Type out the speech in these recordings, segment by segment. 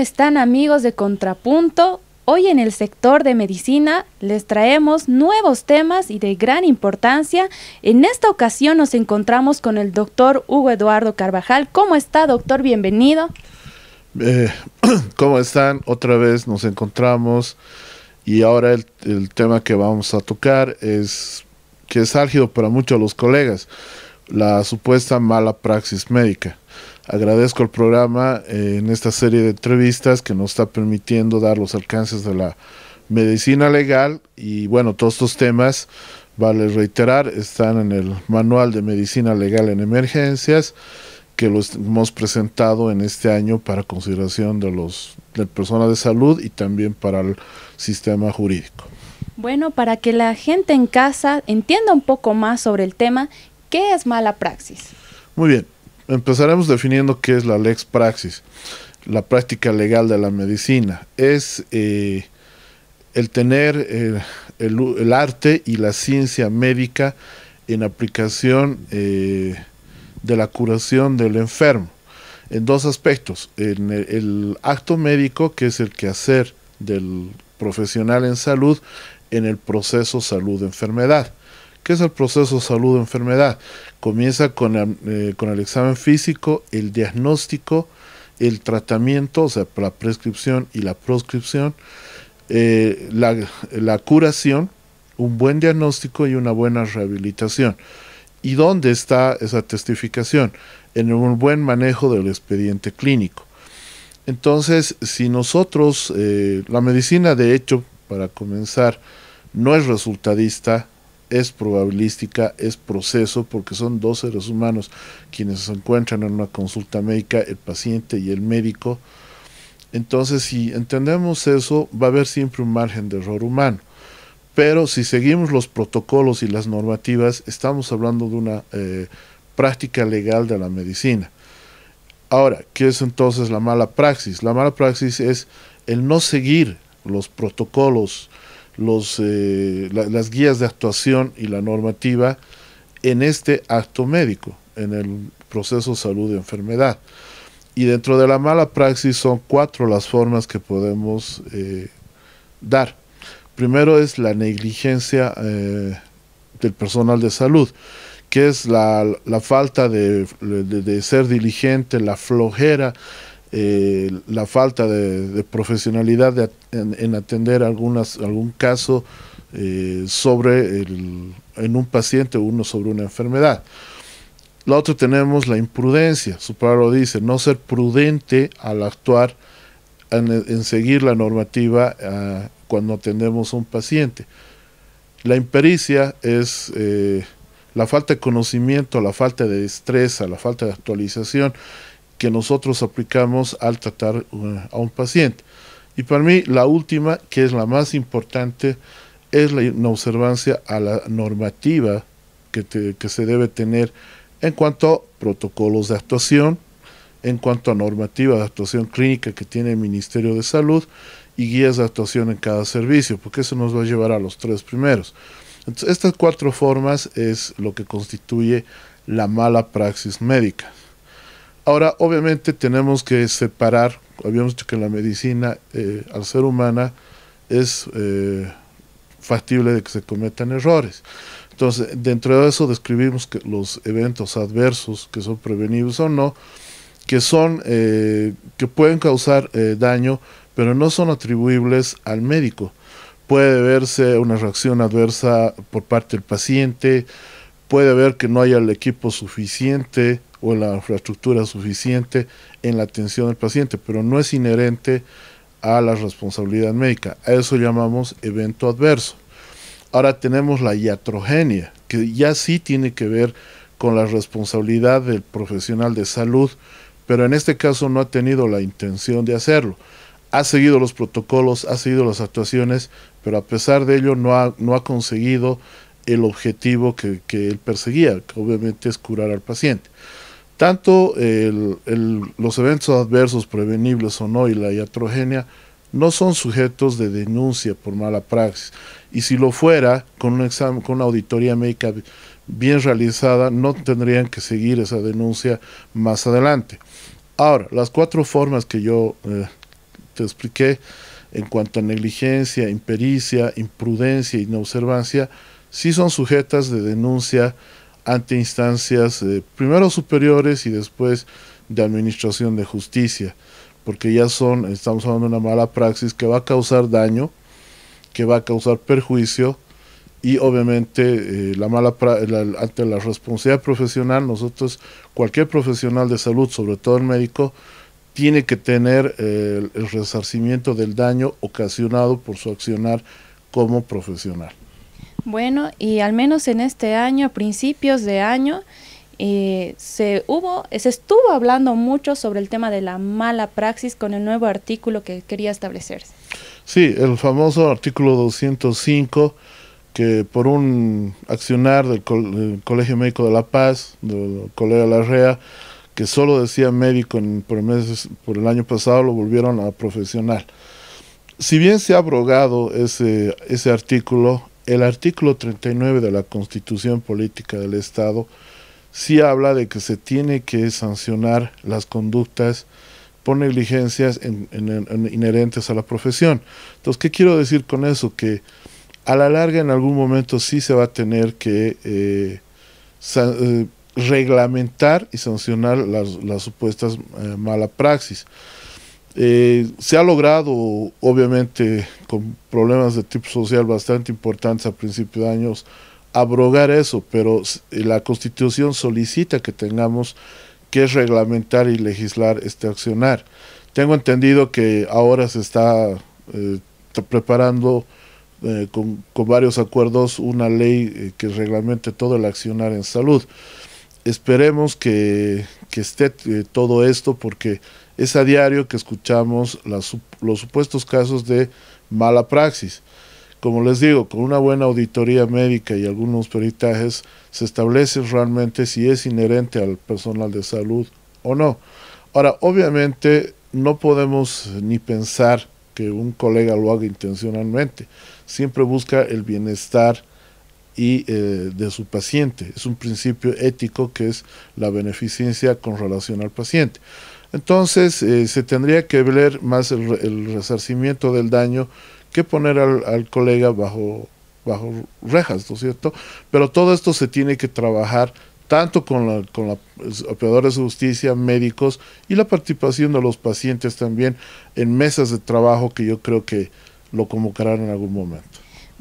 están amigos de Contrapunto? Hoy en el sector de medicina les traemos nuevos temas y de gran importancia. En esta ocasión nos encontramos con el doctor Hugo Eduardo Carvajal. ¿Cómo está, doctor? Bienvenido. Eh, ¿Cómo están? Otra vez nos encontramos y ahora el, el tema que vamos a tocar es que es álgido para muchos de los colegas, la supuesta mala praxis médica. Agradezco el programa eh, en esta serie de entrevistas que nos está permitiendo dar los alcances de la medicina legal y bueno, todos estos temas, vale reiterar, están en el Manual de Medicina Legal en Emergencias que los hemos presentado en este año para consideración de los de personas de salud y también para el sistema jurídico. Bueno, para que la gente en casa entienda un poco más sobre el tema, ¿qué es mala praxis? Muy bien, Empezaremos definiendo qué es la lex praxis, la práctica legal de la medicina. Es eh, el tener eh, el, arte y la ciencia médica en aplicación eh, de la curación del enfermo, en dos aspectos, en el, acto médico, que es el quehacer del profesional en salud, en el proceso salud-enfermedad es el proceso salud-enfermedad? Comienza eh, con, el examen físico, el diagnóstico, el tratamiento, o sea, la prescripción y la proscripción, eh, la, curación, un buen diagnóstico y una buena rehabilitación. ¿Y dónde está esa testificación? En un buen manejo del expediente clínico. Entonces, si nosotros, eh, la medicina de hecho, para comenzar, no es resultadista, es probabilística, es proceso, porque son dos seres humanos quienes se encuentran en una consulta médica, el paciente y el médico. Entonces, si entendemos eso, va a haber siempre un margen de error humano. Pero si seguimos los protocolos y las normativas, estamos hablando de una eh, práctica legal de la medicina. Ahora, ¿qué es entonces la mala praxis? La mala praxis es el no seguir los protocolos, los, eh, las guías de actuación y la normativa en este acto médico, en el proceso salud y enfermedad. Y dentro de la mala praxis son cuatro las formas que podemos eh, dar. Primero es la negligencia eh, del personal de salud, que es la, falta de ser diligente, la flojera, eh, la falta de, profesionalidad en, atender algún caso eh, sobre en un paciente o uno sobre una enfermedad. La otra tenemos la imprudencia, su palabra dice, no ser prudente al actuar en, seguir la normativa ah, cuando atendemos a un paciente. La impericia es eh, la falta de conocimiento, la falta de destreza, la falta de actualización que nosotros aplicamos al tratar eh, a un paciente. Y para mí la última, que es la más importante, es la observancia a la normativa que, que se debe tener en cuanto a protocolos de actuación, en cuanto a normativa de actuación clínica que tiene el Ministerio de Salud y guías de actuación en cada servicio, porque eso nos va a llevar a los tres primeros. Entonces, estas cuatro formas es lo que constituye la mala praxis médica. Ahora, obviamente tenemos que separar, habíamos dicho que la medicina eh, al ser humana es eh, factible de que se cometan errores. Entonces, dentro de eso describimos que los eventos adversos que son prevenibles o no, que son eh, que pueden causar daño, pero no son atribuibles al médico. Puede verse una reacción adversa por parte del paciente, puede haber que no haya el equipo suficiente, o la infraestructura suficiente en la atención del paciente, pero no es inherente a la responsabilidad médica. A eso llamamos evento adverso. Ahora tenemos la iatrogenia, que ya sí tiene que ver con la responsabilidad del profesional de salud, pero en este caso no ha tenido la intención de hacerlo. Ha seguido los protocolos, ha seguido las actuaciones, pero a pesar de ello no ha, conseguido el objetivo que, que él perseguía, que obviamente es curar al paciente. Tanto los eventos adversos prevenibles o no y la iatrogenia no son sujetos de denuncia por mala praxis. Y si lo fuera, con, una auditoría médica bien realizada, no tendrían que seguir esa denuncia más adelante. Ahora, las cuatro formas que yo eh, te expliqué en cuanto a negligencia, impericia, imprudencia, inobservancia, sí son sujetas de denuncia ante instancias eh, primero superiores y después de administración de justicia, porque ya son, estamos hablando de una mala praxis que va a causar daño, que va a causar perjuicio y obviamente eh, la mala ante la responsabilidad profesional, nosotros, cualquier profesional de salud, sobre todo el médico, tiene que tener eh, el resarcimiento del daño ocasionado por su accionar como profesional. Bueno, y al menos en este año, a principios de año, eh, se hubo, se estuvo hablando mucho sobre el tema de la mala praxis con el nuevo artículo que quería establecerse. Sí, el famoso artículo 205 que por un accionar del, Colegio Médico de La Paz, del colega Larrea, que solo decía médico en, por, el por el año pasado, lo volvieron a profesional. Si bien se ha abrogado ese, ese artículo, el artículo 39 de la Constitución Política del Estado sí habla de que se tiene que sancionar las conductas por negligencias inherentes a la profesión. Entonces, ¿qué quiero decir con eso? Que a la larga en algún momento sí se va a tener que eh, eh, reglamentar y sancionar las, supuestas malas eh, mala praxis. Eh, se ha logrado, obviamente, con problemas de tipo social bastante importantes a principios de años, abrogar eso, pero eh, la Constitución solicita que tengamos que reglamentar y legislar este accionar. Tengo entendido que ahora se está, eh, preparando con, con, varios acuerdos una ley que reglamente todo el accionar en salud. Esperemos que, que esté todo esto porque es a diario que escuchamos los supuestos casos de mala praxis. Como les digo, con una buena auditoría médica y algunos peritajes se establece realmente si es inherente al personal de salud o no. Ahora, obviamente no podemos ni pensar que un colega lo haga intencionalmente. Siempre busca el bienestar y eh, de su paciente. Es un principio ético que es la beneficencia con relación al paciente. Entonces eh, se tendría que ver más el, resarcimiento del daño que poner al, colega bajo, bajo rejas, ¿no es cierto? Pero todo esto se tiene que trabajar tanto con, con los operadores de justicia, médicos y la participación de los pacientes también en mesas de trabajo que yo creo que lo convocarán en algún momento.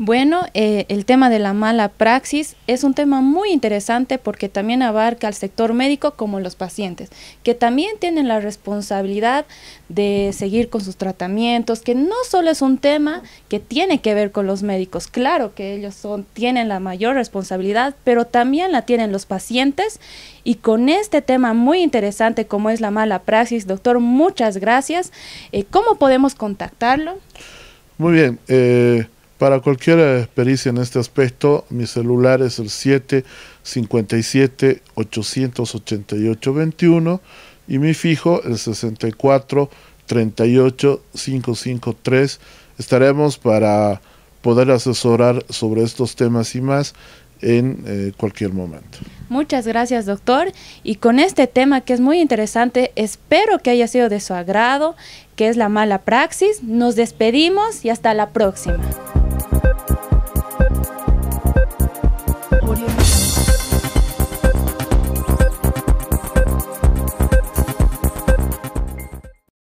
Bueno, eh, el tema de la mala praxis es un tema muy interesante porque también abarca al sector médico como los pacientes, que también tienen la responsabilidad de seguir con sus tratamientos, que no solo es un tema que tiene que ver con los médicos, claro que ellos son, tienen la mayor responsabilidad, pero también la tienen los pacientes y con este tema muy interesante como es la mala praxis, doctor, muchas gracias. Eh, ¿Cómo podemos contactarlo? Muy bien. Eh para cualquier experiencia en este aspecto, mi celular es el 757 888 21 y mi fijo el 64 38 553. Estaremos para poder asesorar sobre estos temas y más en eh, cualquier momento. Muchas gracias, doctor. Y con este tema que es muy interesante, espero que haya sido de su agrado, que es la mala praxis. Nos despedimos y hasta la próxima.